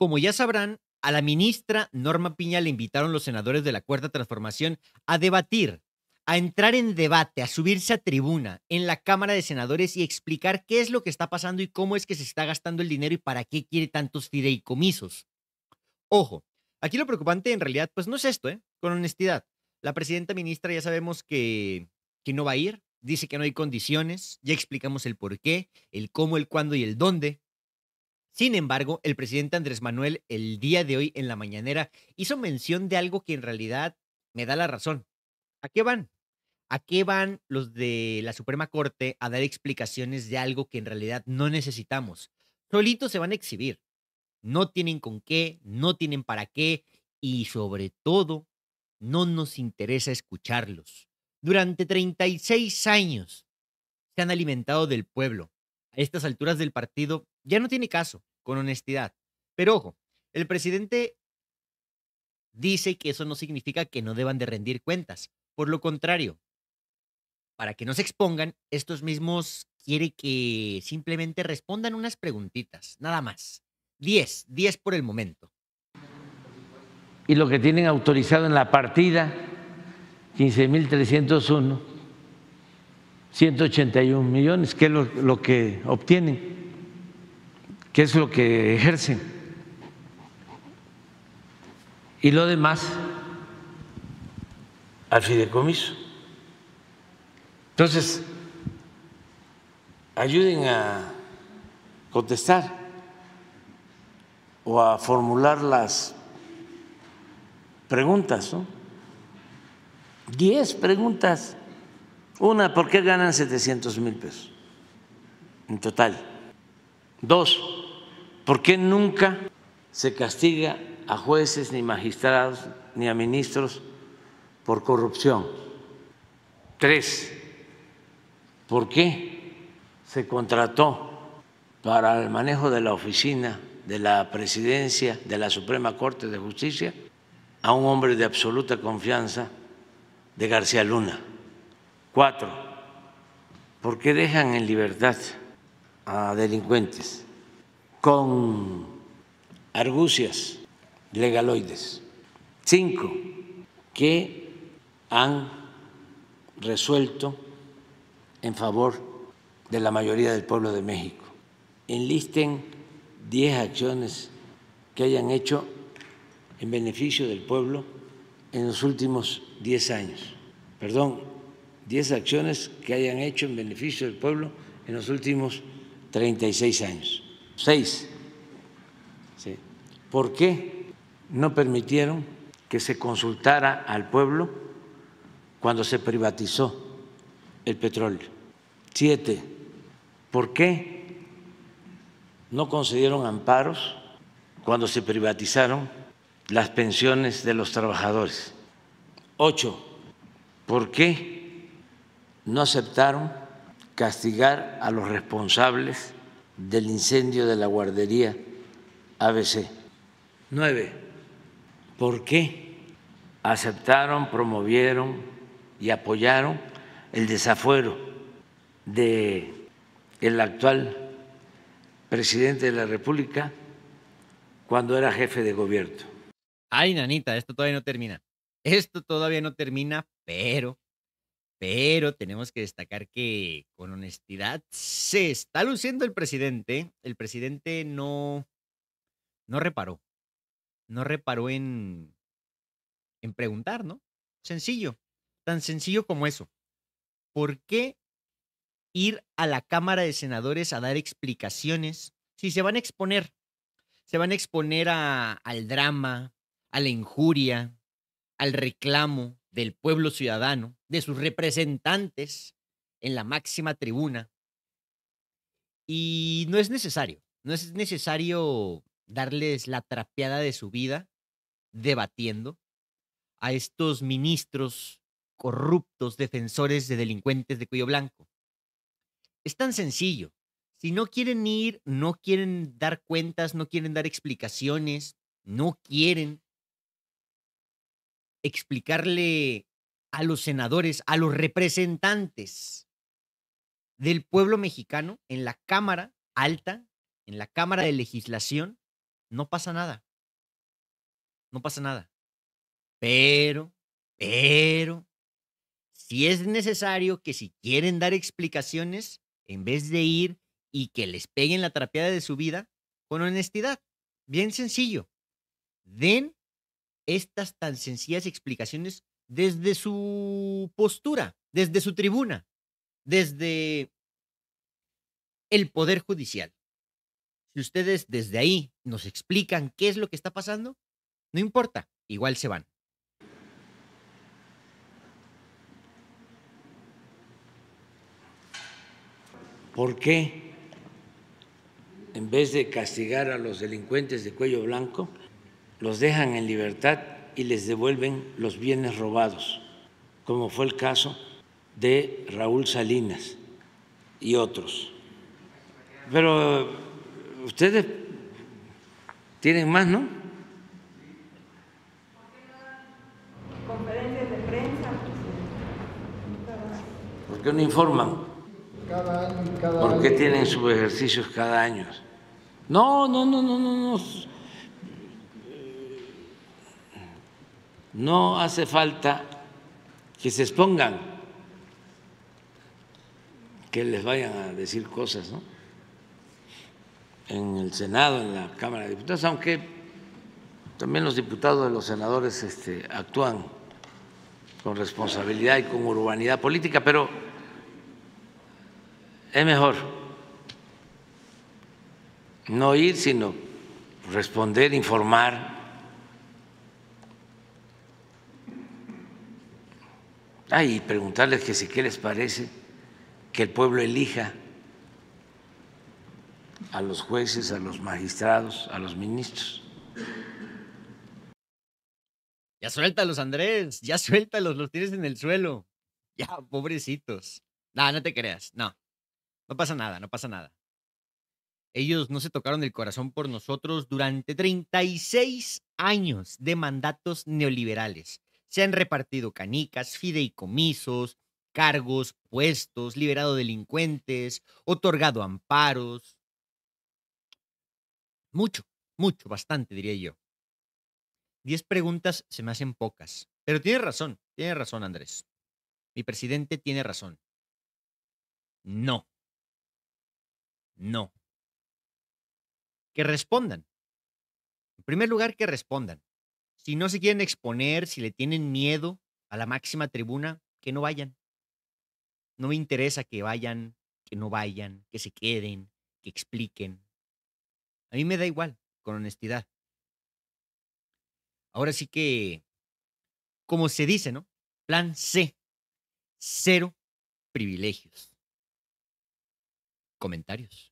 Como ya sabrán, a la ministra Norma Piña le invitaron los senadores de la Cuarta Transformación a debatir, a entrar en debate, a subirse a tribuna en la Cámara de Senadores y explicar qué es lo que está pasando y cómo es que se está gastando el dinero y para qué quiere tantos fideicomisos. Ojo, aquí lo preocupante en realidad, pues no es esto, ¿eh? Con honestidad. La presidenta ministra ya sabemos que, que no va a ir, dice que no hay condiciones, ya explicamos el por qué, el cómo, el cuándo y el dónde. Sin embargo, el presidente Andrés Manuel el día de hoy en la mañanera hizo mención de algo que en realidad me da la razón. ¿A qué van? ¿A qué van los de la Suprema Corte a dar explicaciones de algo que en realidad no necesitamos? Solitos se van a exhibir. No tienen con qué, no tienen para qué y sobre todo no nos interesa escucharlos. Durante 36 años se han alimentado del pueblo. A estas alturas del partido ya no tiene caso con honestidad. Pero ojo, el presidente dice que eso no significa que no deban de rendir cuentas. Por lo contrario, para que no se expongan, estos mismos quiere que simplemente respondan unas preguntitas, nada más. Diez, diez por el momento. Y lo que tienen autorizado en la partida, 15.301, 181 millones, que es lo que obtienen que es lo que ejercen. Y lo demás al fideicomiso. Entonces, ayuden a contestar o a formular las preguntas, Diez preguntas. Una, ¿por qué ganan 700 mil pesos en total? Dos, ¿Por qué nunca se castiga a jueces, ni magistrados, ni a ministros por corrupción? Tres, ¿por qué se contrató para el manejo de la oficina de la presidencia de la Suprema Corte de Justicia a un hombre de absoluta confianza de García Luna? Cuatro, ¿por qué dejan en libertad a delincuentes? con argucias legaloides. Cinco que han resuelto en favor de la mayoría del pueblo de México. Enlisten diez acciones que hayan hecho en beneficio del pueblo en los últimos diez años. Perdón, diez acciones que hayan hecho en beneficio del pueblo en los últimos 36 años seis. ¿Por qué no permitieron que se consultara al pueblo cuando se privatizó el petróleo? Siete. ¿Por qué no concedieron amparos cuando se privatizaron las pensiones de los trabajadores? Ocho. ¿Por qué no aceptaron castigar a los responsables del incendio de la guardería ABC. Nueve, ¿por qué aceptaron, promovieron y apoyaron el desafuero de el actual presidente de la República cuando era jefe de gobierno? Ay, nanita, esto todavía no termina. Esto todavía no termina, pero pero tenemos que destacar que con honestidad se está luciendo el presidente. El presidente no, no reparó. No reparó en, en preguntar, ¿no? Sencillo. Tan sencillo como eso. ¿Por qué ir a la Cámara de Senadores a dar explicaciones si se van a exponer? Se van a exponer al drama, a la injuria, al reclamo del pueblo ciudadano de sus representantes en la máxima tribuna. Y no es necesario, no es necesario darles la trapeada de su vida debatiendo a estos ministros corruptos, defensores de delincuentes de cuello blanco. Es tan sencillo. Si no quieren ir, no quieren dar cuentas, no quieren dar explicaciones, no quieren explicarle a los senadores, a los representantes del pueblo mexicano en la Cámara Alta, en la Cámara de Legislación, no pasa nada. No pasa nada. Pero, pero, si es necesario que si quieren dar explicaciones, en vez de ir y que les peguen la trapeada de su vida, con honestidad, bien sencillo, den estas tan sencillas explicaciones desde su postura, desde su tribuna, desde el Poder Judicial. Si ustedes desde ahí nos explican qué es lo que está pasando, no importa, igual se van. ¿Por qué, en vez de castigar a los delincuentes de cuello blanco, los dejan en libertad y les devuelven los bienes robados, como fue el caso de Raúl Salinas y otros. Pero ustedes tienen más, ¿no? Conferencias ¿Por qué no informan? Cada tienen sus ejercicios cada año? No, no, no, no, no, no. no hace falta que se expongan, que les vayan a decir cosas, En el Senado, en la Cámara de Diputados, aunque también los diputados y los senadores este, actúan con responsabilidad y con urbanidad política, pero es mejor no ir, sino responder, informar Ah, y preguntarles que si qué les parece que el pueblo elija a los jueces, a los magistrados, a los ministros. Ya suéltalos, Andrés, ya suéltalos, los tienes en el suelo. Ya, pobrecitos. No, no te creas, no. No pasa nada, no pasa nada. Ellos no se tocaron el corazón por nosotros durante 36 años de mandatos neoliberales. Se han repartido canicas, fideicomisos, cargos, puestos, liberado delincuentes, otorgado amparos. Mucho, mucho, bastante, diría yo. Diez preguntas se me hacen pocas, pero tiene razón, tiene razón, Andrés. Mi presidente tiene razón. No. No. Que respondan. En primer lugar, que respondan. Si no se quieren exponer, si le tienen miedo a la máxima tribuna, que no vayan. No me interesa que vayan, que no vayan, que se queden, que expliquen. A mí me da igual, con honestidad. Ahora sí que, como se dice, ¿no? Plan C, cero privilegios. Comentarios.